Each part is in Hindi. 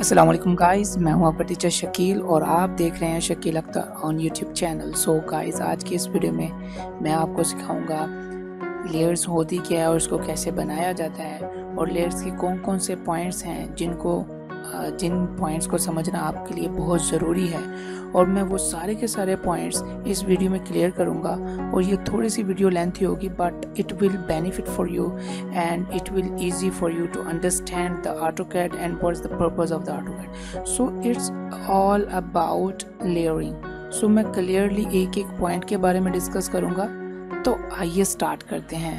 असलम गाइस मैं हूं आपका टीचर शकील और आप देख रहे हैं Shakeel Akhtar on YouTube channel so guys आज की इस वीडियो में मैं आपको सिखाऊंगा लेयर्स होती क्या है और उसको कैसे बनाया जाता है और लेयर्स के कौन कौन से पॉइंट्स हैं जिनको जिन पॉइंट्स को समझना आपके लिए बहुत ज़रूरी है और मैं वो सारे के सारे पॉइंट्स इस वीडियो में क्लियर करूँगा और ये थोड़ी सी वीडियो लेंथी होगी but it will benefit for you and it will easy for you to understand the AutoCAD and what is the purpose of the AutoCAD so it's all about layering so मैं क्लियरली एक एक पॉइंट के बारे में डिस्कस करूँगा तो आइए स्टार्ट करते हैं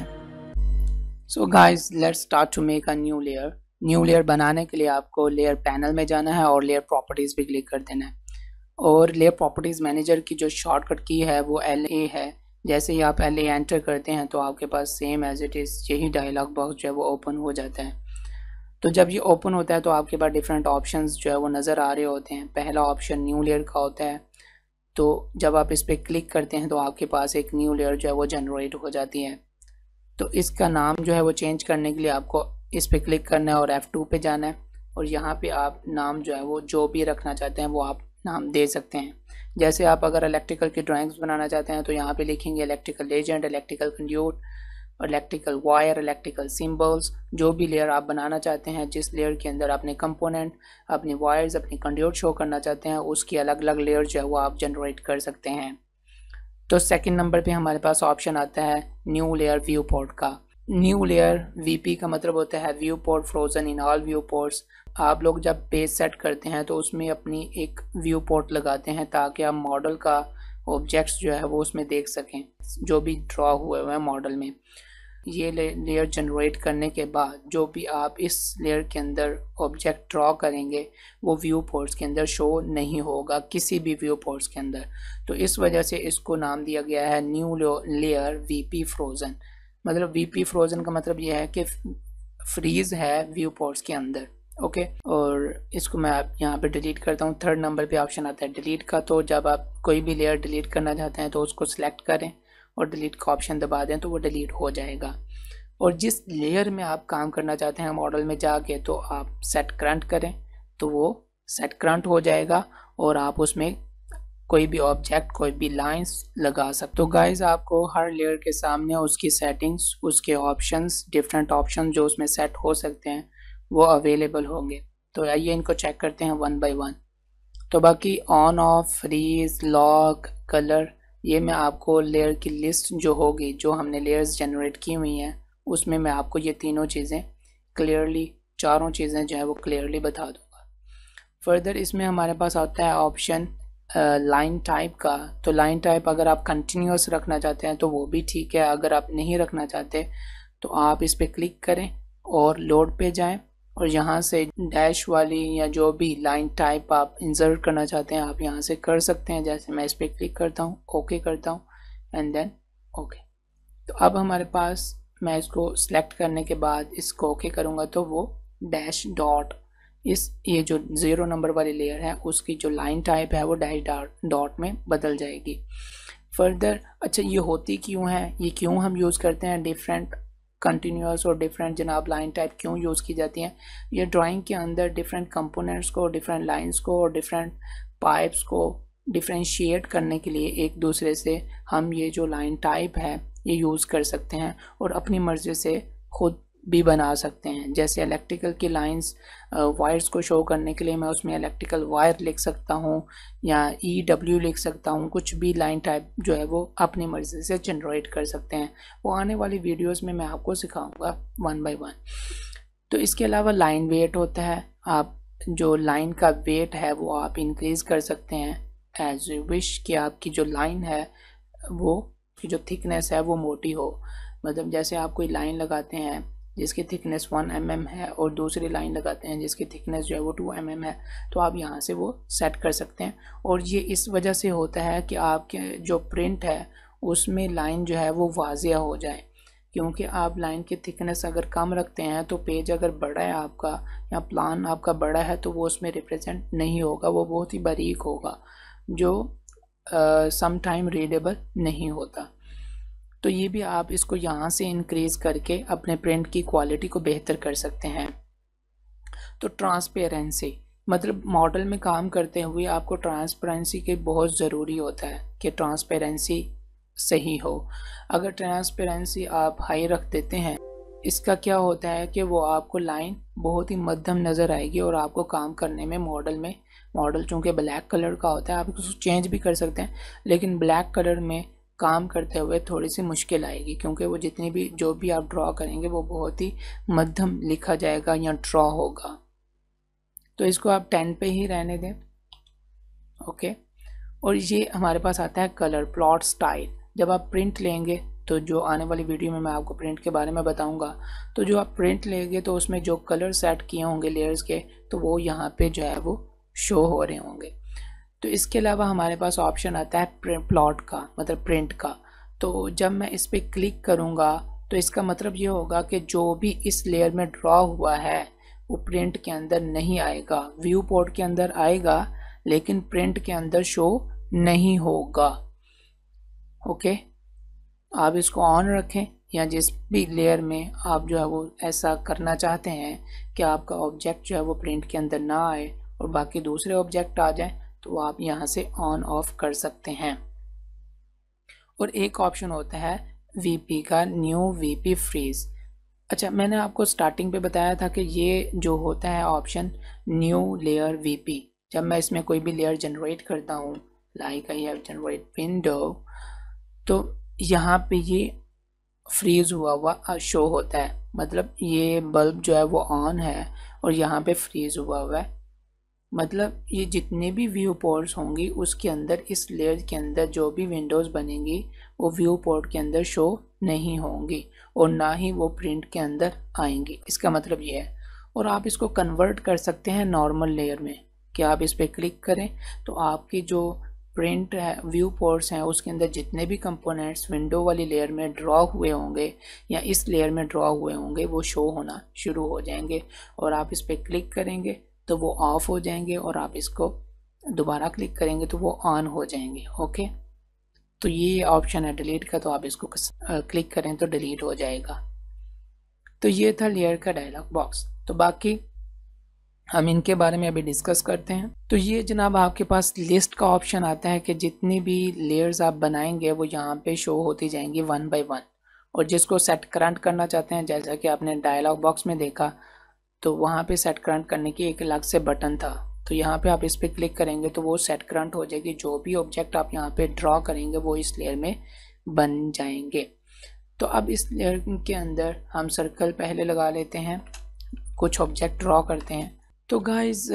so guys let's start to make a new layer new layer बनाने के लिए आपको लेयर पैनल में जाना है और लेयर प्रॉपर्टीज़ भी क्लिक कर देना है और लेयर प्रॉपर्टीज़ मैनेजर की जो शॉर्टकट की है वो एल ए है जैसे ही आप एल ए एंटर करते हैं तो आपके पास सेम एज इट इज़ यही डायलॉग बॉक्स जो है वो ओपन हो जाता है तो जब ये ओपन होता है तो आपके पास डिफरेंट ऑप्शन जो है वो नज़र आ रहे होते हैं पहला ऑप्शन न्यू लेयर का होता है तो जब आप इस पर क्लिक करते हैं तो आपके पास एक न्यू लेयर जो है वो जनरेट हो जाती है तो इसका नाम जो है वो चेंज करने के लिए आपको इस पर क्लिक करना है और टू पर जाना है और यहाँ पर आप नाम जो है वो जो भी रखना चाहते हैं वो आप नाम दे सकते हैं जैसे आप अगर इलेक्ट्रिकल की ड्राइंग्स बनाना चाहते हैं तो यहाँ पे लिखेंगे electrical agent electrical conduit electrical wire electrical symbols जो भी लेयर आप बनाना चाहते हैं जिस लेयर के अंदर अपने कंपोनेंट अपने वायर्स अपने कंड्यूट शो करना चाहते हैं उसकी अलग अलग लेयर जो है वो आप जनरेट कर सकते हैं तो सेकेंड नंबर पर हमारे पास ऑप्शन आता है न्यू लेयर व्यू पोर्ट का न्यू लेयर वीपी का मतलब होता है viewport frozen in all viewports आप लोग जब पेज सेट करते हैं तो उसमें अपनी एक व्यू पोर्ट लगाते हैं ताकि आप मॉडल का ऑब्जेक्ट्स जो है वो उसमें देख सकें जो भी ड्रॉ हुए हुए हैं मॉडल में ये लेयर जनरेट करने के बाद जो भी आप इस लेयर के अंदर ऑब्जेक्ट ड्रॉ करेंगे वो व्यू पोर्ट्स के अंदर शो नहीं होगा किसी भी व्यू पोर्ट्स के अंदर तो इस वजह से इसको नाम दिया गया है न्यू लेयर वीपी फ्रोज़न मतलब वीपी फ्रोजन का मतलब ये है कि फ्रीज है व्यू पोर्ट्स के अंदर ओके okay, और इसको मैं आप यहाँ पे डिलीट करता हूँ थर्ड नंबर पे ऑप्शन आता है डिलीट का तो जब आप कोई भी लेयर डिलीट करना चाहते हैं तो उसको सिलेक्ट करें और डिलीट का ऑप्शन दबा दें तो वो डिलीट हो जाएगा और जिस लेयर में आप काम करना चाहते हैं मॉडल में जाके तो आप सेट करंट करें तो वो सेट करंट हो जाएगा और आप उसमें कोई भी ऑब्जेक्ट कोई भी लाइंस लगा सकते तो गाइज आपको हर लेयर के सामने उसकी सेटिंग्स उसके ऑप्शंस डिफरेंट ऑप्शन जो उसमें सेट हो सकते हैं वो अवेलेबल होंगे तो आइए इनको चेक करते हैं वन बाई वन तो बाकी on off freeze lock colour ये मैं आपको लेयर की लिस्ट जो होगी जो हमने लेयर्स जनरेट की हुई हैं उसमें मैं आपको ये तीनों चीज़ें क्लियरली चारों चीज़ें जो है वो क्लियरली बता दूंगा फर्दर इसमें हमारे पास आता है ऑप्शन लाइन टाइप का तो लाइन टाइप अगर आप कंटिन्यूस रखना चाहते हैं तो वो भी ठीक है अगर आप नहीं रखना चाहते तो आप इस पर क्लिक करें और लोड पे जाएं और यहाँ से डैश वाली या जो भी लाइन टाइप आप इंसर्ट करना चाहते हैं आप यहाँ से कर सकते हैं जैसे मैं इस पर क्लिक करता हूँ ओके करता हूँ एंड देन ओके तो अब हमारे पास मैं इसको सेलेक्ट करने के बाद इसको ओके करूँगा तो वो डैश डॉट इस ये जो ज़ीरो नंबर वाली लेयर है उसकी जो लाइन टाइप है वो डाई डॉट में बदल जाएगी फर्दर अच्छा ये होती क्यों है ये क्यों हम यूज़ करते हैं डिफरेंट कंटिन्यूस और डिफरेंट जनाब लाइन टाइप क्यों यूज़ की जाती हैं ये ड्राइंग के अंदर डिफरेंट कंपोनेंट्स को डिफरेंट लाइंस को और डिफरेंट पाइप्स को डिफ्रेंशिएट करने के लिए एक दूसरे से हम ये जो लाइन टाइप है ये यूज़ कर सकते हैं और अपनी मर्ज़ी से खुद भी बना सकते हैं जैसे इलेक्ट्रिकल की लाइंस वायर्स को शो करने के लिए मैं उसमें इलेक्ट्रिकल वायर लिख सकता हूँ या ई e डब्ल्यू लिख सकता हूँ कुछ भी लाइन टाइप जो है वो अपनी मर्ज़ी से जनरेट कर सकते हैं वो आने वाली वीडियोस में मैं आपको सिखाऊंगा वन बाय वन तो इसके अलावा लाइन वेट होता है आप जो लाइन का वेट है वो आप इंक्रीज़ कर सकते हैं एज यू विश कि आपकी जो लाइन है वो जो थिकनेस है वो मोटी हो मतलब जैसे आप कोई लाइन लगाते हैं जिसकी थिकनेस वन एम mm है और दूसरी लाइन लगाते हैं जिसकी थिकनेस जो है वो टू एम mm है तो आप यहाँ से वो सेट कर सकते हैं और ये इस वजह से होता है कि आपके जो प्रिंट है उसमें लाइन जो है वो वाजिया हो जाए क्योंकि आप लाइन की थिकनेस अगर कम रखते हैं तो पेज अगर बड़ा है आपका या प्लान आपका बड़ा है तो वो उसमें रिप्रेजेंट नहीं होगा वो बहुत ही बारीक होगा जो सम टाइम रीडेबल नहीं होता तो ये भी आप इसको यहाँ से इनक्रीज़ करके अपने प्रिंट की क्वालिटी को बेहतर कर सकते हैं तो ट्रांसपेरेंसी मतलब मॉडल में काम करते हुए आपको ट्रांसपेरेंसी के बहुत ज़रूरी होता है कि ट्रांसपेरेंसी सही हो अगर ट्रांसपेरेंसी आप हाई रख देते हैं इसका क्या होता है कि वो आपको लाइन बहुत ही मध्यम नज़र आएगी और आपको काम करने में मॉडल में मॉडल चूँकि ब्लैक कलर का होता है आप उसको चेंज भी कर सकते हैं लेकिन ब्लैक कलर में काम करते हुए थोड़ी सी मुश्किल आएगी क्योंकि वो जितनी भी जो भी आप ड्रॉ करेंगे वो बहुत ही मध्यम लिखा जाएगा या ड्रॉ होगा तो इसको आप टेन पे ही रहने दें ओके और ये हमारे पास आता है कलर प्लॉट स्टाइल जब आप प्रिंट लेंगे तो जो आने वाली वीडियो में मैं आपको प्रिंट के बारे में बताऊंगा तो जो आप प्रिंट लेंगे तो उसमें जो कलर सेट किए होंगे लेयर्स के तो वो यहाँ पे जो है वो शो हो रहे होंगे तो इसके अलावा हमारे पास ऑप्शन आता है प्लॉट का मतलब प्रिंट का तो जब मैं इस पर क्लिक करूँगा तो इसका मतलब ये होगा कि जो भी इस लेयर में ड्रॉ हुआ है वो प्रिंट के अंदर नहीं आएगा व्यू पोर्ट के अंदर आएगा लेकिन प्रिंट के अंदर शो नहीं होगा ओके आप इसको ऑन रखें या जिस भी लेयर में आप जो है वो ऐसा करना चाहते हैं कि आपका ऑब्जेक्ट जो है वो प्रिंट के अंदर ना आए और बाकी दूसरे ऑब्जेक्ट आ जाएं तो आप यहाँ से ऑन ऑफ कर सकते हैं और एक ऑप्शन होता है वीपी का न्यू वीपी फ्रीज अच्छा मैंने आपको स्टार्टिंग पे बताया था कि ये जो होता है ऑप्शन न्यू लेयर वीपी जब मैं इसमें कोई भी लेयर जनरेट करता हूँ like I have generate window तो यहाँ पे ये फ्रीज़ हुआ हुआ शो होता है मतलब ये बल्ब जो है वो ऑन है और यहाँ पे फ्रीज़ हुआ हुआ है मतलब ये जितने भी व्यू पोर्ट्स होंगी उसके अंदर इस लेयर के अंदर जो भी विंडोज़ बनेंगी वो व्यू पोर्ट के अंदर शो नहीं होंगी और ना ही वो प्रिंट के अंदर आएंगी इसका मतलब ये है और आप इसको कन्वर्ट कर सकते हैं नॉर्मल लेयर में कि आप इस पर क्लिक करें तो आपकी जो प्रिंट है व्यू पोर्ट्स हैं उसके अंदर जितने भी कंपोनेंट्स विंडो वाली लेयर में ड्रॉ हुए होंगे या इस लेयर में ड्रॉ हुए होंगे वो शो होना शुरू हो जाएंगे और आप इस पर क्लिक करेंगे तो वो ऑफ़ हो जाएंगे और आप इसको दोबारा क्लिक करेंगे तो वो ऑन हो जाएंगे ओके तो ये ऑप्शन है डिलीट का तो आप इसको क्लिक करें तो डिलीट हो जाएगा तो ये था लेयर का डायलॉग बॉक्स तो बाकी हम इनके बारे में अभी डिस्कस करते हैं तो ये जनाब आपके पास लिस्ट का ऑप्शन आता है कि जितनी भी लेयर्स आप बनाएंगे वो यहाँ पे शो होती जाएंगी वन बाय वन और जिसको सेट करंट करना चाहते हैं जैसा कि आपने डायलॉग बॉक्स में देखा तो वहाँ पे सेट करंट करने की एक अलग से बटन था तो यहाँ पे आप इस पर क्लिक करेंगे तो वो सेट करंट हो जाएगी जो भी ऑब्जेक्ट आप यहाँ पे ड्रॉ करेंगे वो इस लेयर में बन जाएंगे तो अब इस लेयर के अंदर हम सर्कल पहले लगा लेते हैं कुछ ऑब्जेक्ट ड्रॉ करते हैं तो गाइज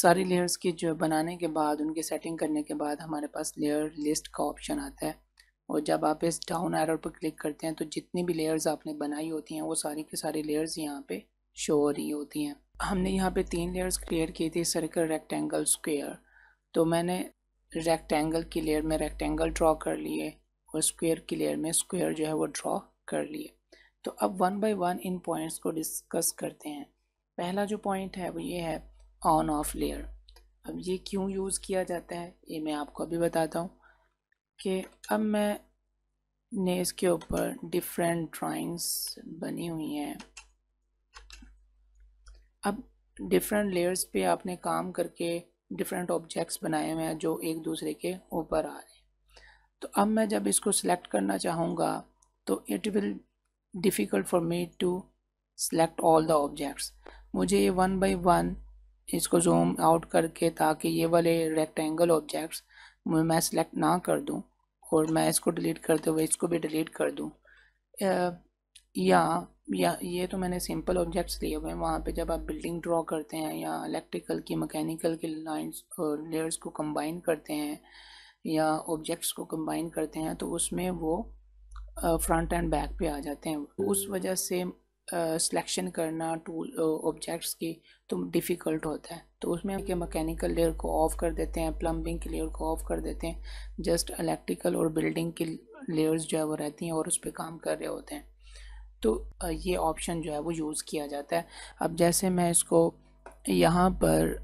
सारी लेयर्स की जो बनाने के बाद उनकी सेटिंग करने के बाद हमारे पास लेयर लिस्ट का ऑप्शन आता है और जब आप इस डाउन एरो पर क्लिक करते हैं तो जितनी भी लेयर्स आपने बनाई होती हैं वो सारी के सारी लेयर्स यहाँ पे शो हो रही होती हैं हमने यहाँ पे तीन लेयर्स क्लियर की थी सर्कल रेक्टेंगल स्क्वेयर तो मैंने रेक्टेंगल की लेयर में रेक्टेंगल ड्रॉ कर लिए और स्क्वेयर की लेयर में स्क्वेयर जो है वो ड्रॉ कर लिए तो अब वन बाय वन इन पॉइंट्स को डिस्कस करते हैं पहला जो पॉइंट है वो ये है ऑन ऑफ लेयर अब ये क्यों यूज़ किया जाता है ये मैं आपको अभी बताता हूँ कि अब मैं ने इसके ऊपर डिफरेंट ड्राइंग्स बनी हुई हैं अब डिफरेंट लेयर्स पे आपने काम करके डिफरेंट ऑब्जेक्ट्स बनाए हुए हैं जो एक दूसरे के ऊपर आ रहे हैं तो अब मैं जब इसको सिलेक्ट करना चाहूँगा तो it will difficult for me to select all the objects मुझे ये वन बाई वन इसको जूम आउट करके ताकि ये वाले रेक्टेंगल ऑब्जेक्ट्स मैं सिलेक्ट ना कर दूँ और मैं इसको डिलीट करते हुए इसको भी डिलीट कर दूँ या या ये तो मैंने सिंपल ऑब्जेक्ट्स लिए हुए हैं वहाँ पे जब आप बिल्डिंग ड्रॉ करते हैं या इलेक्ट्रिकल की मैकेनिकल के लाइंस और लेयर्स को कंबाइन करते हैं या ऑब्जेक्ट्स को कंबाइन करते हैं तो उसमें वो फ्रंट एंड बैक पे आ जाते हैं उस वजह से सिलेक्शन uh, करना टूल ऑब्जेक्ट्स uh, की तो डिफ़िकल्ट होता है तो उसमें के मैकेनिकल लेयर को ऑफ़ कर देते हैं प्लम्बिंग की लेयर को ऑफ़ कर देते हैं जस्ट इलेक्ट्रिकल और बिल्डिंग की लेयर्स जो है वो रहती हैं और उस पर काम कर रहे होते हैं तो ये ऑप्शन जो है वो यूज़ किया जाता है अब जैसे मैं इसको यहाँ पर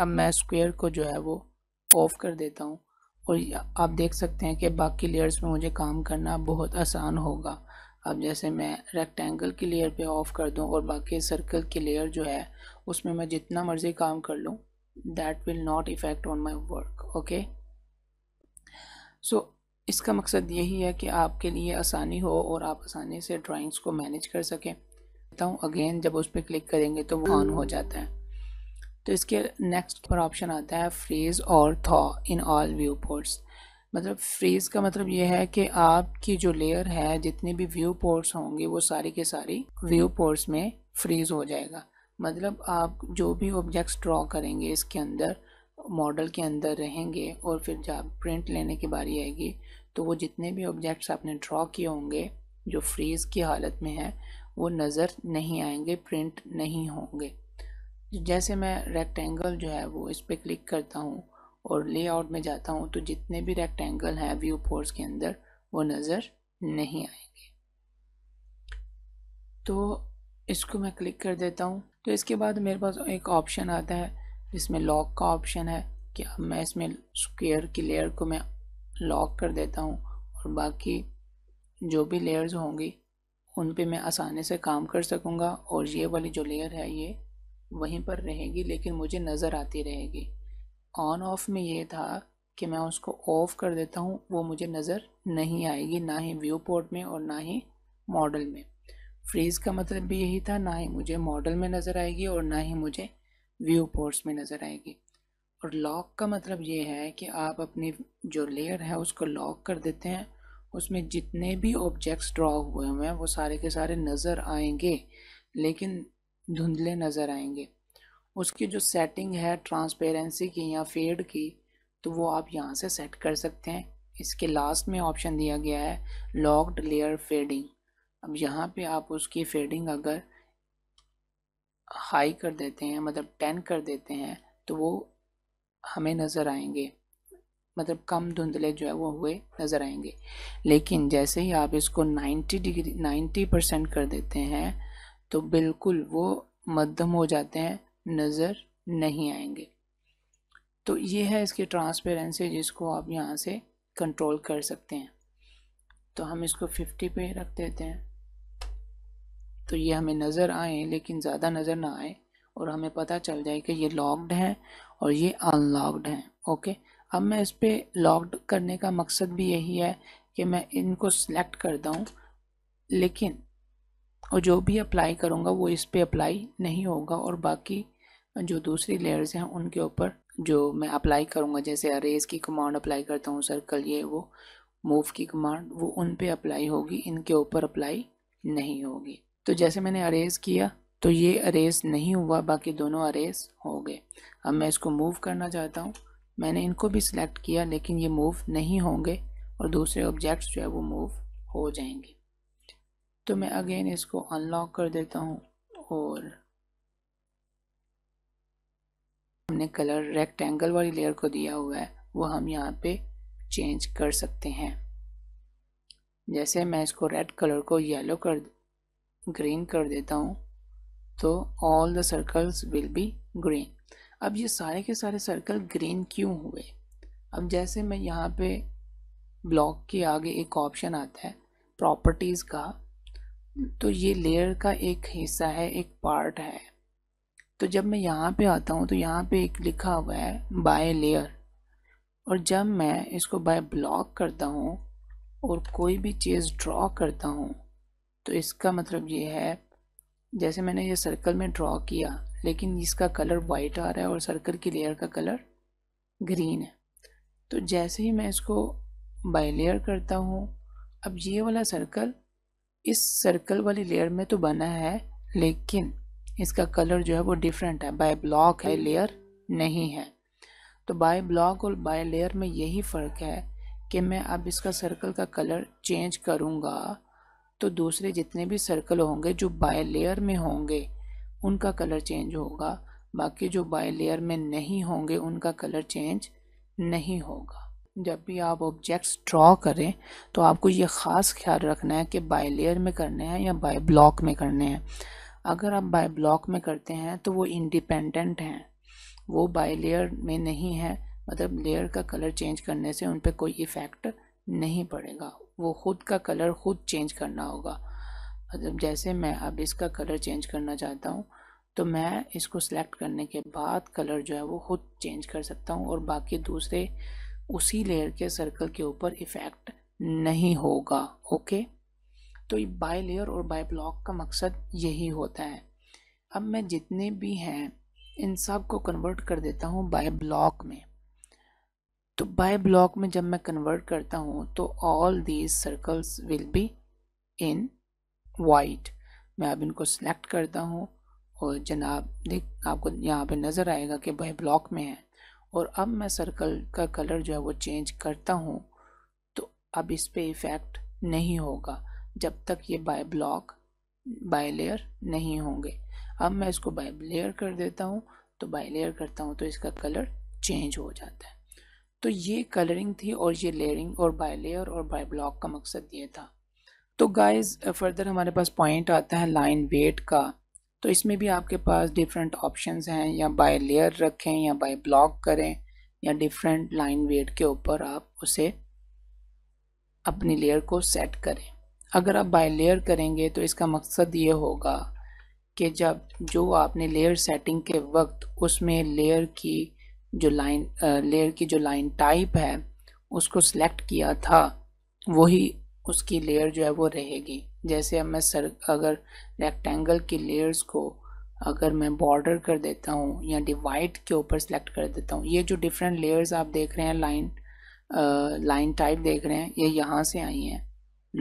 अब मैं स्क्वायर को जो है वो ऑफ़ कर देता हूँ और आप देख सकते हैं कि बाकी लेयर्स में मुझे काम करना बहुत आसान होगा अब जैसे मैं रेक्टेंगल की लेयर पे ऑफ़ कर दूं और बाकी सर्कल की लेयर जो है उसमें मैं जितना मर्ज़ी काम कर लूँ that will not effect on my work okay so इसका मकसद यही है कि आपके लिए आसानी हो और आप आसानी से ड्राइंग्स को मैनेज कर सकें बताऊँ अगेन जब उस पर क्लिक करेंगे तो वो ऑन हो जाता है तो इसके नेक्स्ट पर ऑप्शन आता है फ्रीज और thaw in all viewports मतलब फ्रीज का मतलब ये है कि आपकी जो लेयर है जितने भी व्यू पोर्ट्स होंगे वो सारी के सारी व्यू पोर्ट्स में फ्रीज हो जाएगा मतलब आप जो भी ऑब्जेक्ट्स ड्रॉ करेंगे इसके अंदर मॉडल के अंदर रहेंगे और फिर जब प्रिंट लेने की बारी आएगी तो वो जितने भी ऑब्जेक्ट्स आपने ड्रॉ किए होंगे जो फ्रीज़ की हालत में है वो नज़र नहीं आएंगे प्रिंट नहीं होंगे जैसे मैं रेक्टेंगल जो है वो इस पर क्लिक करता हूँ और लेआउट में जाता हूँ तो जितने भी रेक्टेंगल हैं व्यू पोर्स के अंदर वो नज़र नहीं आएंगे तो इसको मैं क्लिक कर देता हूँ तो इसके बाद मेरे पास एक ऑप्शन आता है इसमें लॉक का ऑप्शन है कि अब मैं इसमें स्क्वेयर की लेयर को मैं लॉक कर देता हूँ और बाकी जो भी लेयर्स होंगी उन पे मैं आसानी से काम कर सकूँगा और ये वाली जो लेयर है ये वहीं पर रहेगी लेकिन मुझे नज़र आती रहेगी ऑन ऑफ में ये था कि मैं उसको ऑफ़ कर देता हूँ वो मुझे नज़र नहीं आएगी ना ही व्यू पोर्ट में और ना ही मॉडल में फ्रीज़ का मतलब भी यही था ना ही मुझे मॉडल में नज़र आएगी और ना ही मुझे व्यू पोर्ट्स में नज़र आएगी और लॉक का मतलब ये है कि आप अपनी जो लेयर है उसको लॉक कर देते हैं उसमें जितने भी ऑब्जेक्ट्स ड्रॉ हुए हुए हैं वो सारे के सारे नज़र आएंगे लेकिन धुंधले नज़र आएंगे उसकी जो सेटिंग है ट्रांसपेरेंसी की या फेड की तो वो आप यहाँ से सेट कर सकते हैं इसके लास्ट में ऑप्शन दिया गया है लॉक्ड लेयर फेडिंग अब यहाँ पे आप उसकी फेडिंग अगर हाई कर देते हैं मतलब टेन कर देते हैं तो वो हमें नज़र आएंगे मतलब कम धुंधले जो है वो हुए नज़र आएंगे लेकिन जैसे ही आप इसको नाइन्टी डिग्री नाइन्टी परसेंट कर देते हैं तो बिल्कुल वो मध्यम हो जाते हैं नज़र नहीं आएंगे तो ये है इसकी ट्रांसपेरेंसी जिसको आप यहाँ से कंट्रोल कर सकते हैं तो हम इसको फिफ्टी पे रख देते हैं तो ये हमें नज़र आए लेकिन ज़्यादा नज़र ना आए और हमें पता चल जाए कि ये लॉक्ड हैं और ये अनलॉक्ड हैं ओके अब मैं इस पर लॉक्ड करने का मकसद भी यही है कि मैं इनको सिलेक्ट कर दूँ लेकिन और जो भी अप्लाई करूँगा वो इस पर अप्लाई नहीं होगा और बाकी जो दूसरी लेयर्स हैं उनके ऊपर जो मैं अप्लाई करूँगा जैसे अरेज की कमांड अप्लाई करता हूँ सर्कल ये वो मूव की कमांड वो उन पे अप्लाई होगी इनके ऊपर अप्लाई नहीं होगी तो जैसे मैंने अरेज किया तो ये अरेज नहीं हुआ बाकी दोनों अरेज हो गए अब मैं इसको मूव करना चाहता हूँ मैंने इनको भी सिलेक्ट किया लेकिन ये मूव नहीं होंगे और दूसरे ऑब्जेक्ट्स जो है वो मूव हो जाएंगे तो मैं अगेन इसको अनलॉक कर देता हूँ और हमने कलर रेक्टेंगल वाली लेयर को दिया हुआ है वो हम यहाँ पे चेंज कर सकते हैं जैसे मैं इसको रेड कलर को येलो कर ग्रीन कर देता हूँ तो all the circles will be green अब ये सारे के सारे सर्कल ग्रीन क्यों हुए अब जैसे मैं यहाँ पे ब्लॉक के आगे एक ऑप्शन आता है प्रॉपर्टीज़ का तो ये लेयर का एक हिस्सा है एक पार्ट है तो जब मैं यहाँ पे आता हूँ तो यहाँ पे एक लिखा हुआ है बाय लेयर और जब मैं इसको बाय ब्लॉक करता हूँ और कोई भी चीज़ ड्रॉ करता हूँ तो इसका मतलब ये है जैसे मैंने ये सर्कल में ड्रॉ किया लेकिन इसका कलर वाइट आ रहा है और सर्कल की लेयर का कलर ग्रीन है तो जैसे ही मैं इसको बाई लेयर करता हूँ अब ये वाला सर्कल इस सर्कल वाली लेयर में तो बना है लेकिन इसका कलर जो है वो डिफरेंट है बाय ब्लॉक है लेयर hmm. नहीं है तो बाय ब्लॉक और बाय लेयर में यही फ़र्क है कि मैं अब इसका सर्कल का कलर चेंज करूँगा तो दूसरे जितने भी सर्कल होंगे जो बाय लेयर में होंगे उनका कलर चेंज होगा बाकी जो बाय लेयर में नहीं होंगे उनका कलर चेंज नहीं होगा जब भी आप ऑब्जेक्ट्स ड्रॉ करें तो आपको ये ख़ास ख्याल रखना है कि बाय लेयर में करने हैं या बाय ब्लॉक में करने हैं अगर आप बाय ब्लॉक में करते हैं तो वो इंडिपेंडेंट हैं वो बाय लेयर में नहीं है मतलब लेयर का कलर चेंज करने से उन पर कोई इफ़ेक्ट नहीं पड़ेगा वो खुद का कलर खुद चेंज करना होगा मतलब जैसे मैं अब इसका कलर चेंज करना चाहता हूँ तो मैं इसको सेलेक्ट करने के बाद कलर जो है वो खुद चेंज कर सकता हूँ और बाकी दूसरे उसी लेयर के सर्कल के ऊपर इफ़ेक्ट नहीं होगा ओके तो बाय लेयर और बाय ब्लॉक का मकसद यही होता है अब मैं जितने भी हैं इन सब को कन्वर्ट कर देता हूँ बाय ब्लॉक में तो बाय ब्लॉक में जब मैं कन्वर्ट करता हूँ तो all these circles will be in white मैं अब इनको सेलेक्ट करता हूँ और जनाब देख आपको यहाँ पे नज़र आएगा कि बाय ब्लॉक में है और अब मैं सर्कल का कलर जो है वो चेंज करता हूँ तो अब इस पर इफ़ेक्ट नहीं होगा जब तक ये बाय ब्लॉक बाय लेयर नहीं होंगे अब मैं इसको बाय लेयर कर देता हूँ तो बाय लेयर करता हूँ तो इसका कलर चेंज हो जाता है तो ये कलरिंग थी और ये लेयरिंग और बाय लेयर और बाय ब्लॉक का मकसद ये था तो गाइस फर्दर uh, हमारे पास पॉइंट आता है लाइन वेट का तो इसमें भी आपके पास डिफरेंट ऑप्शंस हैं या बाय लेयर रखें या बाय ब्लॉक करें या डिफरेंट लाइन वेट के ऊपर आप उसे अपनी लेयर को सेट करें अगर आप बाय लेयर करेंगे तो इसका मकसद ये होगा कि जब जो आपने लेयर सेटिंग के वक्त उसमें लेयर की जो लाइन लेयर की जो लाइन टाइप है उसको सिलेक्ट किया था वही उसकी लेयर जो है वो रहेगी जैसे अब मैं सर अगर रेक्टेंगल की लेयर्स को अगर मैं बॉर्डर कर देता हूँ या डिवाइड के ऊपर सेलेक्ट कर देता हूँ ये जो डिफरेंट लेयर्स आप देख रहे हैं लाइन लाइन टाइप देख रहे हैं ये यहाँ से आई हैं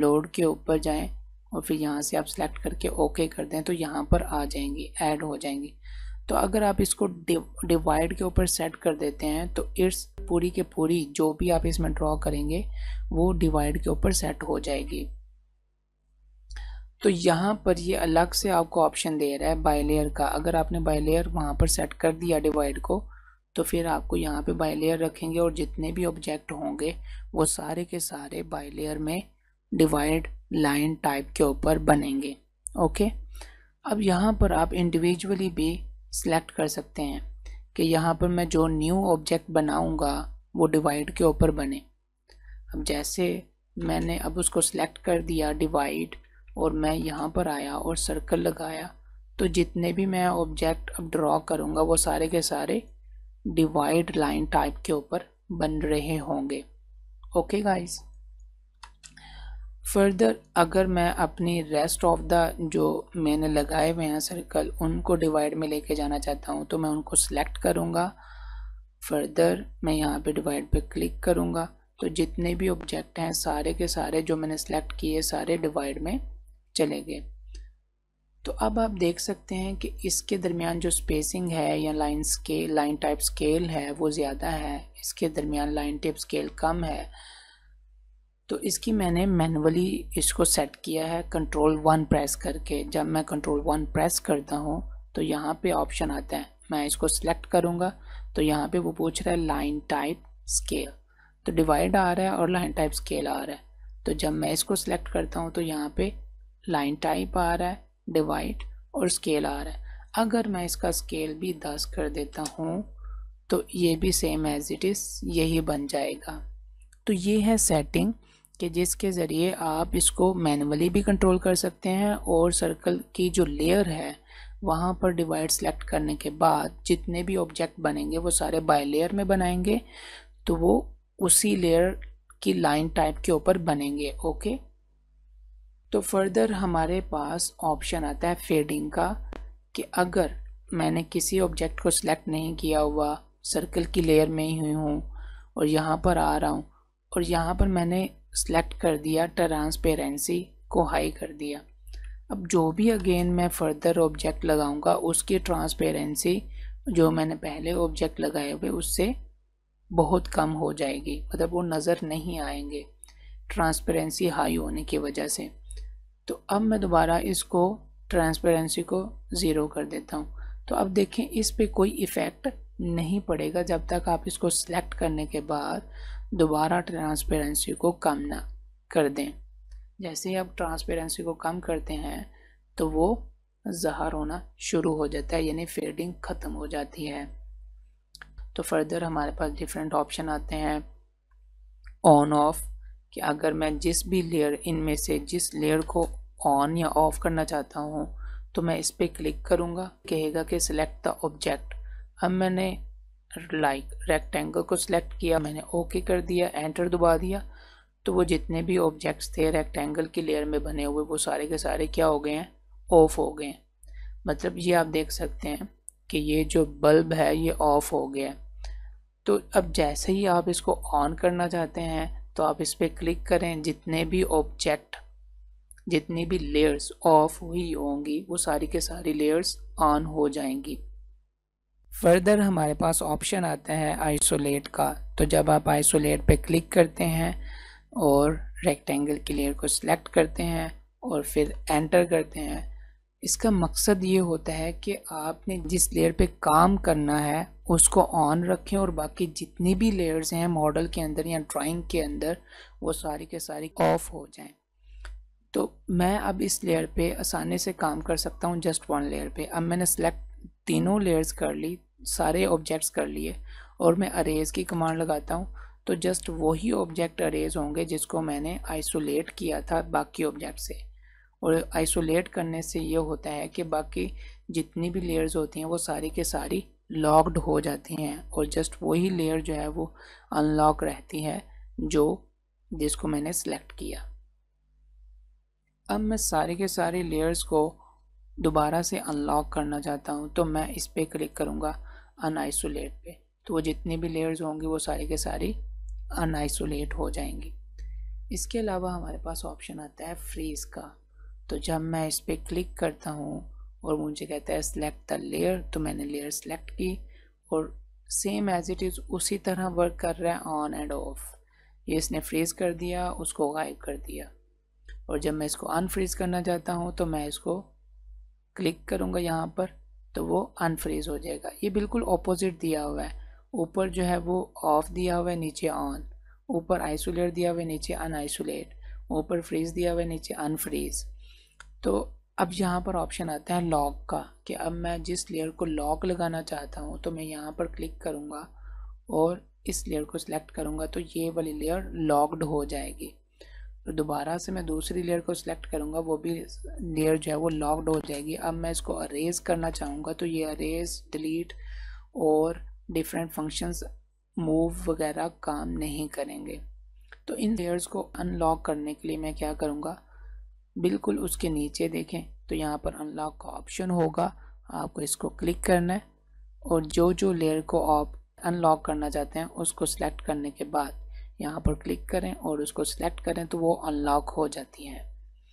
लोड के ऊपर जाएं और फिर यहाँ से आप सेलेक्ट करके ओके कर दें तो यहाँ पर आ जाएंगी ऐड हो जाएंगी तो अगर आप इसको डिवाइड के ऊपर सेट कर देते हैं तो इट्स पूरी के पूरी जो भी आप इसमें ड्रॉ करेंगे वो डिवाइड के ऊपर सेट हो जाएगी तो यहाँ पर ये अलग से आपको ऑप्शन दे रहा है बाई लेयर का अगर आपने बाई लेयर वहाँ पर सेट कर दिया डिवाइड को तो फिर आपको यहाँ पे बाई लेयर रखेंगे और जितने भी ऑब्जेक्ट होंगे वो सारे के सारे बाई लेयर में डिवाइड लाइन टाइप के ऊपर बनेंगे ओके अब यहाँ पर आप इंडिविजुअली भी सेलेक्ट कर सकते हैं कि यहाँ पर मैं जो न्यू ऑब्जेक्ट बनाऊँगा वो डिवाइड के ऊपर बने अब जैसे मैंने अब उसको सेलेक्ट कर दिया डिवाइड और मैं यहाँ पर आया और सर्कल लगाया तो जितने भी मैं ऑब्जेक्ट अब ड्रॉ करूँगा वो सारे के सारे डिवाइड लाइन टाइप के ऊपर बन रहे होंगे ओके गाइज़ फर्दर अगर मैं अपनी रेस्ट ऑफ द जो मैंने लगाए हुए हैं सर्कल उनको डिवाइड में लेके जाना चाहता हूँ तो मैं उनको सेलेक्ट करूँगा फर्दर मैं यहाँ पे डिवाइड पे क्लिक करूँगा तो जितने भी ऑब्जेक्ट हैं सारे के सारे जो मैंने सेलेक्ट किए सारे डिवाइड में चले गए तो अब आप देख सकते हैं कि इसके दरमियान जो स्पेसिंग है या line scale line type scale है वो ज़्यादा है इसके दरमियान लाइन टाइप स्केल कम है तो इसकी मैंने मैनुअली इसको सेट किया है कंट्रोल वन प्रेस करके जब मैं कंट्रोल वन प्रेस करता हूँ तो यहाँ पे ऑप्शन आता है मैं इसको सिलेक्ट करूँगा तो यहाँ पे वो पूछ रहा है लाइन टाइप स्केल तो डिवाइड आ रहा है और लाइन टाइप स्केल आ रहा है तो जब मैं इसको सिलेक्ट करता हूँ तो यहाँ पे लाइन टाइप आ रहा है डिवाइड और स्केल आ रहा है अगर मैं इसका स्केल भी दस कर देता हूँ तो ये भी सेम एज इट इज़ यही बन जाएगा तो ये है सेटिंग कि जिसके ज़रिए आप इसको मैनुअली भी कंट्रोल कर सकते हैं और सर्कल की जो लेयर है वहाँ पर डिवाइड सेलेक्ट करने के बाद जितने भी ऑब्जेक्ट बनेंगे वो सारे बाय लेयर में बनाएंगे तो वो उसी लेयर की लाइन टाइप के ऊपर बनेंगे ओके तो फर्दर हमारे पास ऑप्शन आता है फेडिंग का कि अगर मैंने किसी ऑब्जेक्ट को सिलेक्ट नहीं किया हुआ सर्कल की लेयर में ही हुई हूँ और यहाँ पर आ रहा हूँ और यहाँ पर मैंने सेलेक्ट कर दिया ट्रांसपेरेंसी को हाई कर दिया अब जो भी अगेन मैं फर्दर ऑब्जेक्ट लगाऊंगा उसकी ट्रांसपेरेंसी जो मैंने पहले ऑब्जेक्ट लगाए हुए उससे बहुत कम हो जाएगी मतलब वो नज़र नहीं आएंगे ट्रांसपेरेंसी हाई होने की वजह से तो अब मैं दोबारा इसको ट्रांसपेरेंसी को ज़ीरो कर देता हूँ तो अब देखें इस पर कोई इफ़ेक्ट नहीं पड़ेगा जब तक आप इसको सिलेक्ट करने के बाद दोबारा ट्रांसपेरेंसी को कम ना कर दें जैसे ही आप ट्रांसपेरेंसी को कम करते हैं तो वो जहर होना शुरू हो जाता है यानी फेडिंग ख़त्म हो जाती है तो फर्दर हमारे पास डिफरेंट ऑप्शन आते हैं ऑन ऑफ कि अगर मैं जिस भी लेयर इनमें से जिस लेयर को ऑन या ऑफ करना चाहता हूँ तो मैं इस पर क्लिक करूँगा कहेगा कि सिलेक्ट द ऑब्जेक्ट अब मैंने लाइक रेक्टेंगल को सिलेक्ट किया मैंने ओके okay कर दिया एंटर दबा दिया तो वो जितने भी ऑब्जेक्ट्स थे रेक्टेंगल की लेयर में बने हुए वो सारे के सारे क्या हो गए हैं ऑफ हो गए हैं मतलब ये आप देख सकते हैं कि ये जो बल्ब है ये ऑफ हो गया है तो अब जैसे ही आप इसको ऑन करना चाहते हैं तो आप इस पर क्लिक करें जितने भी ऑब्जेक्ट जितनी भी लेयर्स ऑफ हुई होंगी वो सारी के सारी लेयर्स ऑन हो जाएंगी फर्दर हमारे पास ऑप्शन आता है आइसोलेट का तो जब आप आइसोलेट पे क्लिक करते हैं और रेक्टेंगल की लेयर को सिलेक्ट करते हैं और फिर एंटर करते हैं इसका मकसद ये होता है कि आपने जिस लेयर पे काम करना है उसको ऑन रखें और बाकी जितनी भी लेयर्स हैं मॉडल के अंदर या ड्राइंग के अंदर वो सारी के सारी ऑफ हो जाएं तो मैं अब इस लेयर पे आसानी से काम कर सकता हूँ जस्ट वन लेयर पे अब मैंने सेलेक्ट तीनों लेयर्स कर ली सारे ऑब्जेक्ट्स कर लिए और मैं अरेज की कमांड लगाता हूँ तो जस्ट वही ऑब्जेक्ट अरेज होंगे जिसको मैंने आइसोलेट किया था बाकी ऑब्जेक्ट से और आइसोलेट करने से ये होता है कि बाकी जितनी भी लेयर्स होती हैं वो सारी के सारी लॉक्ड हो जाती हैं और जस्ट वही लेयर जो है वो अनलॉक रहती है जो जिसको मैंने सेलेक्ट किया अब मैं सारे के सारे लेयर्स को दोबारा से अनलॉक करना चाहता हूँ तो मैं इस पर क्लिक करूँगा अनआइसोलेट पे तो वो जितनी भी लेयर्स होंगी वो सारी के सारी अनआइसोलेट हो जाएंगी इसके अलावा हमारे पास ऑप्शन आता है फ्रीज का तो जब मैं इस पर क्लिक करता हूँ और मुझे कहता है सेलेक्ट द लेयर तो मैंने लेयर सेलेक्ट की और सेम एज इट इज़ उसी तरह वर्क कर रहा है ऑन एंड ऑफ ये इसने फ्रीज़ कर दिया उसको गायब कर दिया और जब मैं इसको अनफ्रीज़ करना चाहता हूँ तो मैं इसको क्लिक करूँगा यहाँ पर तो वो अनफ्रीज हो जाएगा ये बिल्कुल ऑपोजिट दिया हुआ है ऊपर जो है वो ऑफ दिया हुआ है नीचे ऑन ऊपर आइसोलेट दिया हुआ है नीचे अन आइसोलेट ऊपर फ्रीज दिया हुआ है नीचे अनफ्रीज तो अब यहाँ पर ऑप्शन आता है लॉक का कि अब मैं जिस लेयर को लॉक लगाना चाहता हूँ तो मैं यहाँ पर क्लिक करूँगा और इस लेयर को सिलेक्ट करूँगा तो ये वाली लेयर लॉकड हो जाएगी तो दोबारा से मैं दूसरी लेयर को सिलेक्ट करूँगा वो भी लेयर जो है वो लॉकड हो जाएगी अब मैं इसको अरेज करना चाहूँगा तो ये अरेज डिलीट और डिफरेंट फंक्शंस मूव वगैरह काम नहीं करेंगे तो इन लेयर्स को अनलॉक करने के लिए मैं क्या करूँगा बिल्कुल उसके नीचे देखें तो यहाँ पर अनलॉक का ऑप्शन होगा आपको इसको क्लिक करना है और जो जो लेयर को आप अनलॉक करना चाहते हैं उसको सिलेक्ट करने के बाद यहाँ पर क्लिक करें और उसको सिलेक्ट करें तो वो अनलॉक हो जाती है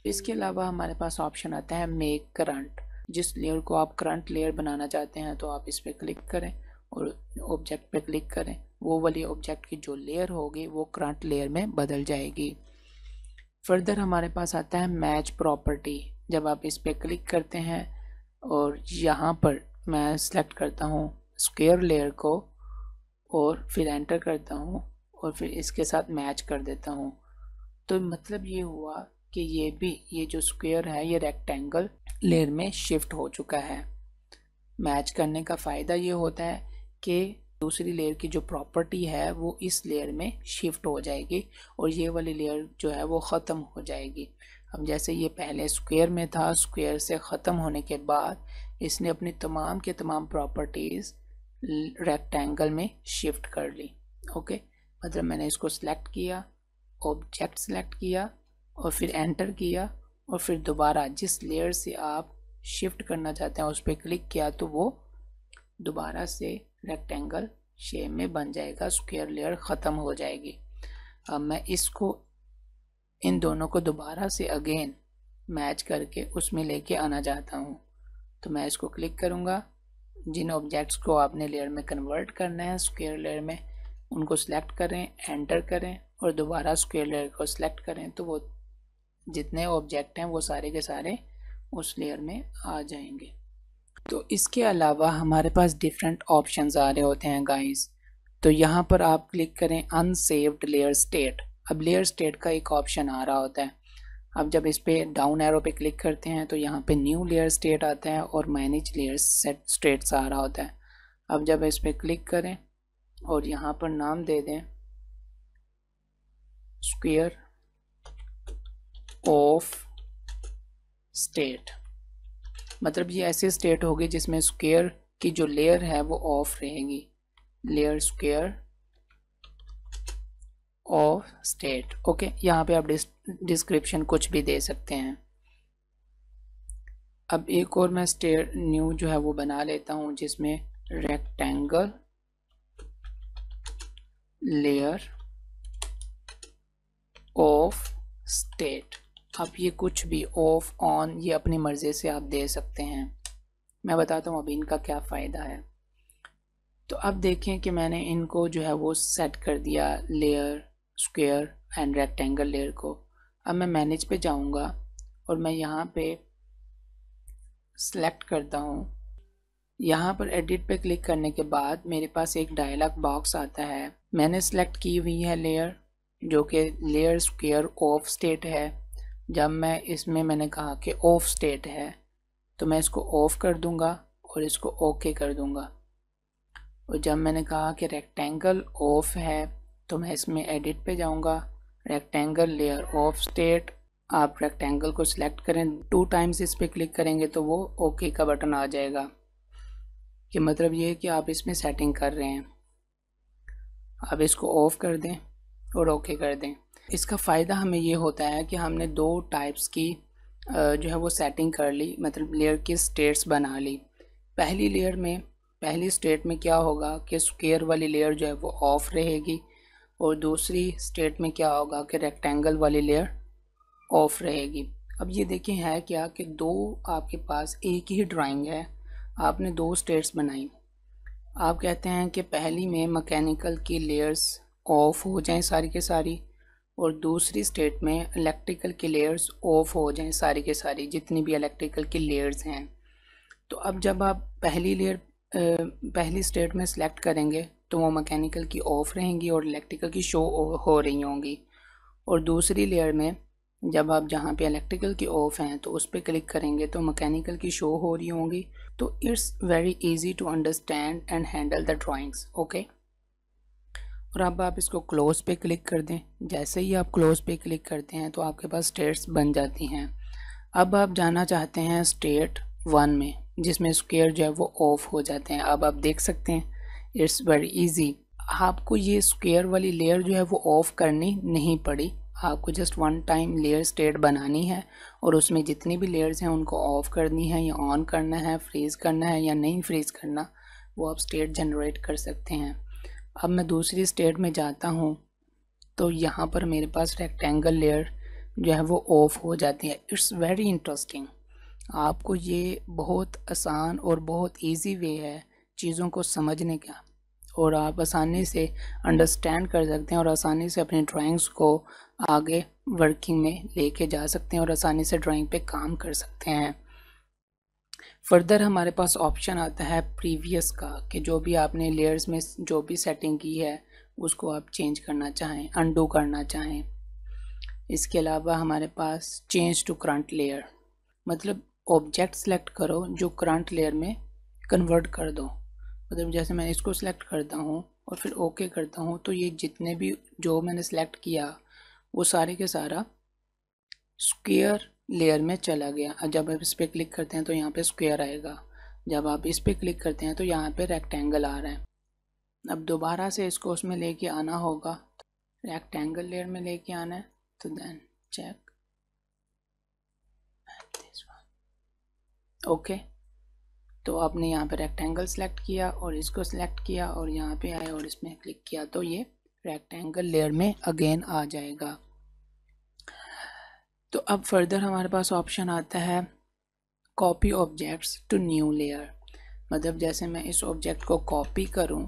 इसके अलावा हमारे पास ऑप्शन आता है मेक करंट जिस लेयर को आप करंट लेयर बनाना चाहते हैं तो आप इस पर क्लिक करें और ऑब्जेक्ट पर क्लिक करें वो वाली ऑब्जेक्ट की जो लेयर होगी वो करंट लेयर में बदल जाएगी फर्दर हमारे पास आता है मैच प्रॉपर्टी जब आप इस पर क्लिक करते हैं और यहाँ पर मैं सेलेक्ट करता हूँ स्क्वेयर लेयर को और फिर एंटर करता हूँ और फिर इसके साथ मैच कर देता हूँ तो मतलब ये हुआ कि ये भी ये जो स्क्वायर है ये रेक्टेंगल लेयर में शिफ्ट हो चुका है मैच करने का फ़ायदा ये होता है कि दूसरी लेयर की जो प्रॉपर्टी है वो इस लेयर में शिफ्ट हो जाएगी और ये वाली लेयर जो है वो ख़त्म हो जाएगी अब जैसे ये पहले स्क्वायर में था स्क्वायर से ख़त्म होने के बाद इसने अपनी तमाम के तमाम प्रॉपर्टीज़ रेक्टेंगल में शिफ्ट कर ली ओके मतलब मैंने इसको सिलेक्ट किया ऑब्जेक्ट सेलेक्ट किया और फिर एंटर किया और फिर दोबारा जिस लेयर से आप शिफ्ट करना चाहते हैं उस पर क्लिक किया तो वो दोबारा से रेक्टेंगल शेप में बन जाएगा स्क्वायर लेयर ख़त्म हो जाएगी अब मैं इसको इन दोनों को दोबारा से अगेन मैच करके उसमें लेके आना चाहता हूँ तो मैं इसको क्लिक करूँगा जिन ऑब्जेक्ट्स को आपने लेयर में कन्वर्ट करना है स्क्वायर लेयर में उनको सिलेक्ट करें एंटर करें और दोबारा स्क्वेयर लेयर को सिलेक्ट करें तो वो जितने ऑब्जेक्ट हैं वो सारे के सारे उस लेयर में आ जाएंगे तो इसके अलावा हमारे पास डिफरेंट ऑप्शंस आ रहे होते हैं गाइस तो यहाँ पर आप क्लिक करें अनसेव्ड लेयर स्टेट अब लेयर स्टेट का एक ऑप्शन आ रहा होता है अब जब इस पर डाउन एरो पे क्लिक करते हैं तो यहाँ पे न्यू लेयर स्टेट आता है और मैनेज लेयर सेट स्टेट्स आ रहा होता है अब जब इस पर क्लिक करें और यहाँ पर नाम दे दें स्क्वेयर ऑफ स्टेट मतलब ये ऐसे स्टेट होगी जिसमें स्क्वेयर की जो लेयर है वो ऑफ रहेगी layer square off state okay यहाँ पे आप डिस्क्रिप्शन कुछ भी दे सकते हैं अब एक और मैं स्टेट न्यू जो है वो बना लेता हूँ जिसमें रेक्टेंगल लेयर ऑफ स्टेट आप ये कुछ भी ऑफ ऑन ये अपनी मर्ज़ी से आप दे सकते हैं मैं बताता हूँ अभी इनका क्या फ़ायदा है तो अब देखें कि मैंने इनको जो है वो सेट कर दिया layer square and rectangle layer को अब मैं मैनेज पे जाऊँगा और मैं यहाँ पे सेलेक्ट करता हूँ यहाँ पर एडिट पे क्लिक करने के बाद मेरे पास एक डायलॉग बॉक्स आता है मैंने सेलेक्ट की हुई है लेयर जो कि लेयर स्क्र ऑफ स्टेट है जब मैं इसमें मैंने कहा कि ऑफ स्टेट है तो मैं इसको ऑफ कर दूंगा और इसको ओके कर दूंगा और जब मैंने कहा कि रेक्टेंगल ऑफ है तो मैं इसमें एडिट पे जाऊंगा रेक्टेंगल लेयर ऑफ स्टेट आप रेक्टेंगल को सिलेक्ट करें टू टाइम्स इस पर क्लिक करेंगे तो वो ओके का बटन आ जाएगा कि मतलब ये है कि आप इसमें सेटिंग कर रहे हैं आप इसको ऑफ़ कर दें और ओके कर दें इसका फ़ायदा हमें ये होता है कि हमने दो टाइप्स की जो है वो सेटिंग कर ली मतलब लेयर की स्टेट्स बना ली पहली लेयर में पहली स्टेट में क्या होगा कि स्क्वेयर वाली लेयर जो है वो ऑफ़ रहेगी और दूसरी स्टेट में क्या होगा कि रेक्टेंगल वाली लेयर ऑफ़ रहेगी अब ये देखिए है क्या कि दो आपके पास एक ही ड्राइंग है आपने दो स्टेट्स बनाई आप कहते हैं कि पहली में मैकेनिकल की लेयर्स ऑफ हो जाएं सारी के सारी और दूसरी स्टेट में इलेक्ट्रिकल की लेयर्स ऑफ हो जाएं सारी के सारी जितनी भी इलेक्ट्रिकल की लेयर्स हैं तो अब जब आप पहली लेयर पहली स्टेट में सेलेक्ट करेंगे तो वो मैकेनिकल की ऑफ रहेंगी और इलेक्ट्रिकल की शो हो रही होंगी और दूसरी लेयर में जब आप जहाँ पे इलेक्ट्रिकल की ऑफ़ हैं तो उस पर क्लिक करेंगे तो मैकेनिकल की शो हो रही होंगी तो it's very easy to understand and handle the drawings okay और अब आप इसको क्लोज़ पे क्लिक कर दें जैसे ही आप क्लोज़ पे क्लिक करते हैं तो आपके पास स्टेट्स बन जाती हैं अब आप जाना चाहते हैं स्टेट वन में जिसमें स्क्वेयर जो है वो ऑफ हो जाते हैं अब आप देख सकते हैं इट्स वेरी ईजी आपको ये स्क्वेयर वाली लेयर जो है वो ऑफ करनी नहीं पड़ी आपको just one time layer state बनानी है और उसमें जितनी भी लेयर्स हैं उनको ऑफ़ करनी है या ऑन करना है फ्रीज़ करना है या नहीं फ्रीज़ करना वो आप स्टेट जनरेट कर सकते हैं अब मैं दूसरी स्टेट में जाता हूँ तो यहाँ पर मेरे पास रेक्टेंगल लेयर जो है वो ऑफ़ हो जाती है इट्स वेरी इंटरेस्टिंग आपको ये बहुत आसान और बहुत ईजी वे है चीज़ों को समझने का और आप आसानी से अंडरस्टैंड कर सकते हैं और आसानी से अपने ड्राइंग्स को आगे वर्किंग में लेके जा सकते हैं और आसानी से ड्राइंग पे काम कर सकते हैं फर्दर हमारे पास ऑप्शन आता है प्रीवियस का कि जो भी आपने लेयर्स में जो भी सेटिंग की है उसको आप चेंज करना चाहें अंडू करना चाहें इसके अलावा हमारे पास चेंज टू करंट लेयर मतलब ऑब्जेक्ट सेलेक्ट करो जो करंट लेयर में कन्वर्ट कर दो मतलब जैसे मैं इसको सिलेक्ट करता हूँ और फिर ओके करता हूँ तो ये जितने भी जो मैंने सेलेक्ट किया वो सारे के सारा स्क्वेयर लेयर में चला गया जब आप इस पर क्लिक करते हैं तो यहाँ पे स्क्वेयर आएगा जब आप इस पर क्लिक करते हैं तो यहाँ पे रेक्टेंगल आ रहा है अब दोबारा से इसको उसमें लेके आना होगा रेक्टेंगल लेयर में लेके आना है तो देन चेक ओके तो आपने यहाँ पे रेक्टेंगल सेलेक्ट किया और इसको सेलेक्ट किया और यहाँ पे आए और इसमें क्लिक किया तो ये रेक्टेंगल लेयर में अगेन आ जाएगा तो अब फर्दर हमारे पास ऑप्शन आता है copy objects to new layer मतलब जैसे मैं इस ऑब्जेक्ट को कॉपी करूँ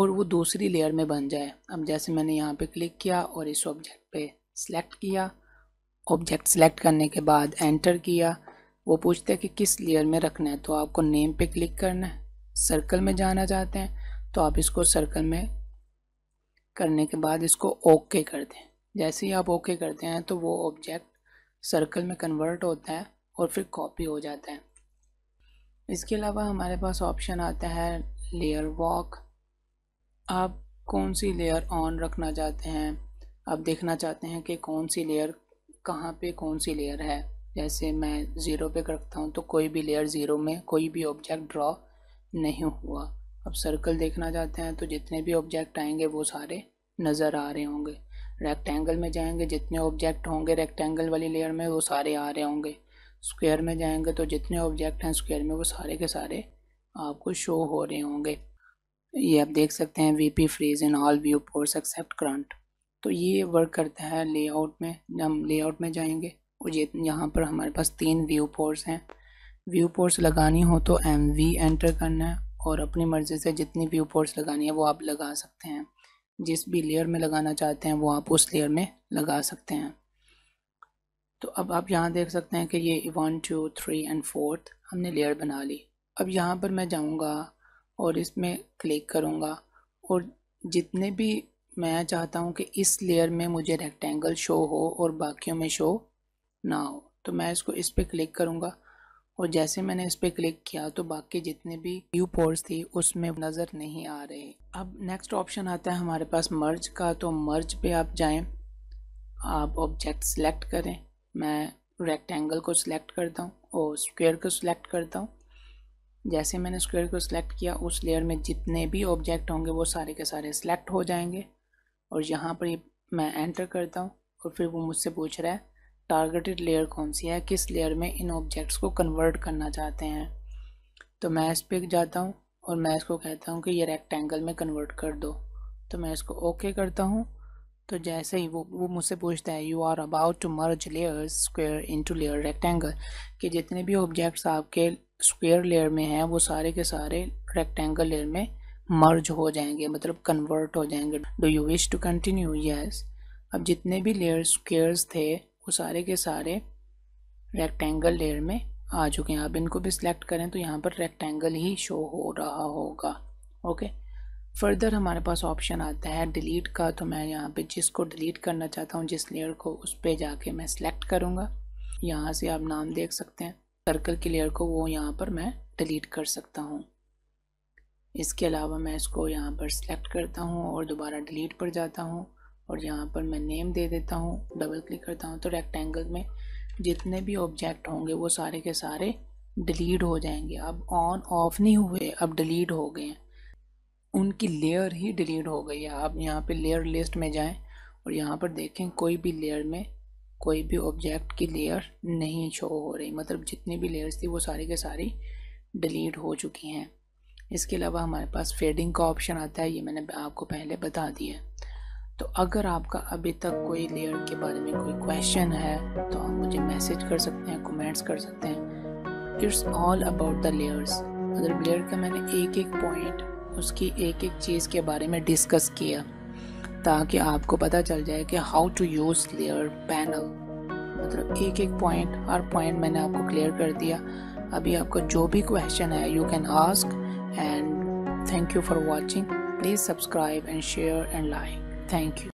और वो दूसरी लेयर में बन जाए अब जैसे मैंने यहाँ पे क्लिक किया और इस ऑब्जेक्ट पे सेलेक्ट किया ऑब्जेक्ट सेलेक्ट करने के बाद एंटर किया वो पूछते हैं कि किस लेयर में रखना है तो आपको नेम पे क्लिक करना है सर्कल में जाना चाहते हैं तो आप इसको सर्कल में करने के बाद इसको ओके कर दें जैसे ही आप ओके करते हैं तो वो ऑब्जेक्ट सर्कल में कन्वर्ट होता है और फिर कॉपी हो जाता है इसके अलावा हमारे पास ऑप्शन आता है लेयर वॉक आप कौन सी लेयर ऑन रखना चाहते हैं आप देखना चाहते हैं कि कौन सी लेयर कहाँ पे कौन सी लेयर है जैसे मैं ज़ीरो पे रखता हूँ तो कोई भी लेयर ज़ीरो में कोई भी ऑब्जेक्ट ड्रॉ नहीं हुआ अब सर्कल देखना चाहते हैं तो जितने भी ऑब्जेक्ट आएंगे वो सारे नज़र आ रहे होंगे रेक्टेंगल में जाएंगे जितने ऑब्जेक्ट होंगे रेक्टेंगल वाली लेयर में वो सारे आ रहे होंगे स्क्वायर में जाएंगे तो जितने ऑब्जेक्ट हैं स्क्वायर में वो सारे के सारे आपको शो हो रहे होंगे ये आप देख सकते हैं V P freeze in all viewports except current तो ये वर्क करता है लेआउट में हम लेआउट में जाएंगे और ये यहाँ पर हमारे पास तीन व्यू पोर्ट्स हैं व्यू पोर्ट्स लगानी हो तो एम वी एंटर करना है और अपनी मर्ज़ी से जितनी व्यू पोर्ट्स लगानी है वो आप लगा सकते हैं जिस भी लेयर में लगाना चाहते हैं वो आप उस लेयर में लगा सकते हैं तो अब आप यहाँ देख सकते हैं कि ये one two three and fourth हमने लेयर बना ली अब यहाँ पर मैं जाऊँगा और इसमें क्लिक करूँगा और जितने भी मैं चाहता हूँ कि इस लेयर में मुझे रेक्टेंगल शो हो और बाकियों में शो नाउ तो मैं इसको इस पर क्लिक करूँगा और जैसे मैंने इस पर क्लिक किया तो बाकी जितने भी व्यू पोर्ट्स थे उसमें नज़र नहीं आ रहे अब नेक्स्ट ऑप्शन आता है हमारे पास मर्ज का तो मर्ज पे आप जाएं आप ऑब्जेक्ट सेलेक्ट करें मैं रेक्टेंगल को सिलेक्ट करता हूँ और स्क्वायर को सिलेक्ट करता हूँ जैसे मैंने स्क्वायर को सिलेक्ट किया उस लेयर में जितने भी ऑब्जेक्ट होंगे वो सारे के सारे सिलेक्ट हो जाएंगे और यहाँ पर मैं एंटर करता हूँ और फिर वो मुझसे पूछ रहा है टारगेटेड लेयर कौन सी है किस लेयर में इन ऑब्जेक्ट्स को कन्वर्ट करना चाहते हैं तो मैं इस पर जाता हूँ और मैं इसको कहता हूँ कि ये रेक्टेंगल में कन्वर्ट कर दो तो मैं इसको ओके करता हूँ तो जैसे ही वो वो मुझसे पूछता है you are about to merge layer square into layer rectangle कि जितने भी ऑब्जेक्ट्स आपके स्क्वेयर लेयर में हैं वो सारे के सारे रेक्टेंगल लेयर में मर्ज हो जाएंगे मतलब कन्वर्ट हो जाएंगे do you wish to continue yes अब जितने भी लेयर स्क्वेयर्स थे वो सारे के सारे रेक्टेंगल लेयर में आ चुके हैं आप इनको भी सिलेक्ट करें तो यहाँ पर रेक्टेंगल ही शो हो रहा होगा ओके फर्दर हमारे पास ऑप्शन आता है डिलीट का तो मैं यहाँ पे जिसको डिलीट करना चाहता हूँ जिस लेयर को उस पर जाके मैं सिलेक्ट करूँगा यहाँ से आप नाम देख सकते हैं सर्कल की लेयर को वो यहाँ पर मैं डिलीट कर सकता हूँ इसके अलावा मैं इसको यहाँ पर सिलेक्ट करता हूँ और दोबारा डिलीट पर जाता हूँ और यहाँ पर मैं नेम दे देता हूँ डबल क्लिक करता हूँ तो रेक्टेंगल में जितने भी ऑब्जेक्ट होंगे वो सारे के सारे डिलीट हो जाएंगे अब ऑन ऑफ नहीं हुए अब डिलीट हो गए हैं उनकी लेयर ही डिलीट हो गई है आप यहाँ पे लेयर लिस्ट में जाएं और यहाँ पर देखें कोई भी लेयर में कोई भी ऑब्जेक्ट की लेयर नहीं शो हो रही मतलब जितनी भी लेयर्स थी वो सारी के सारी डिलीट हो चुकी हैं इसके अलावा हमारे पास फेडिंग का ऑप्शन आता है ये मैंने आपको पहले बता दिया है तो अगर आपका अभी तक कोई लेयर के बारे में कोई क्वेश्चन है तो आप मुझे मैसेज कर सकते हैं कमेंट्स कर सकते हैं it's all about the layers मतलब लेयर का मैंने एक एक पॉइंट उसकी एक एक चीज़ के बारे में डिस्कस किया ताकि आपको पता चल जाए कि how to use layer panel मतलब एक एक पॉइंट हर पॉइंट मैंने आपको क्लियर कर दिया अभी आपको जो भी क्वेश्चन है you can ask and thank you for watching please subscribe and share and like Thank you.